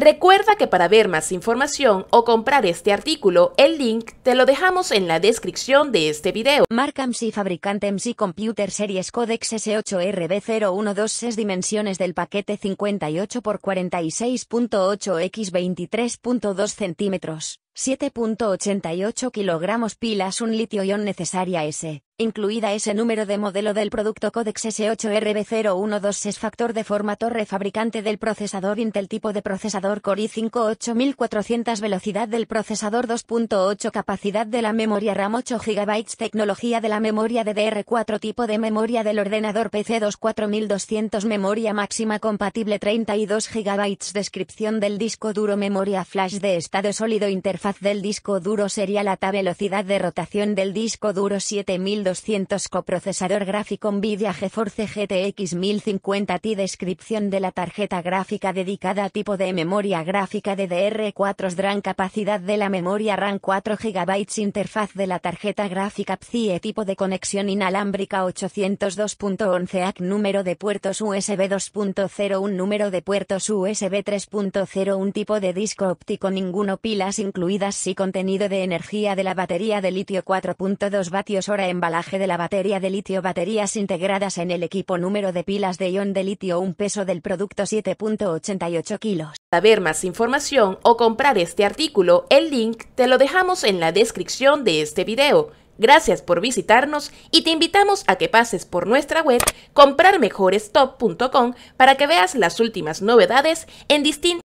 Recuerda que para ver más información o comprar este artículo, el link te lo dejamos en la descripción de este video. Marca MC Fabricante MC Computer Series Codex S8RB012 dimensiones del paquete 58 x 46.8 x 23.2 centímetros, 7.88 kilogramos pilas un litio ion necesaria S incluida ese número de modelo del producto Codex S8RB012 es factor de formato refabricante del procesador Intel tipo de procesador Core i5-8400 velocidad del procesador 2.8 capacidad de la memoria RAM 8 GB tecnología de la memoria DDR4 tipo de memoria del ordenador PC 24200 memoria máxima compatible 32 GB descripción del disco duro memoria flash de estado sólido interfaz del disco duro la ATA velocidad de rotación del disco duro 7200 200 coprocesador gráfico NVIDIA GeForce GTX 1050 Ti Descripción de la tarjeta gráfica dedicada a tipo de memoria gráfica DDR4 SDRAM Capacidad de la memoria RAM 4 GB Interfaz de la tarjeta gráfica PCIe Tipo de conexión inalámbrica 802.11 AC Número de puertos USB 2.0 Un Número de puertos USB 3.0 Un Tipo de disco óptico Ninguno Pilas incluidas Si contenido de energía de la batería de litio 4.2 vatios hora embalada de la batería de litio Baterías integradas en el equipo Número de pilas de ion de litio Un peso del producto 7.88 kilos Para ver más información o comprar este artículo, el link te lo dejamos en la descripción de este video. Gracias por visitarnos y te invitamos a que pases por nuestra web comprarmejorestop.com para que veas las últimas novedades en distintos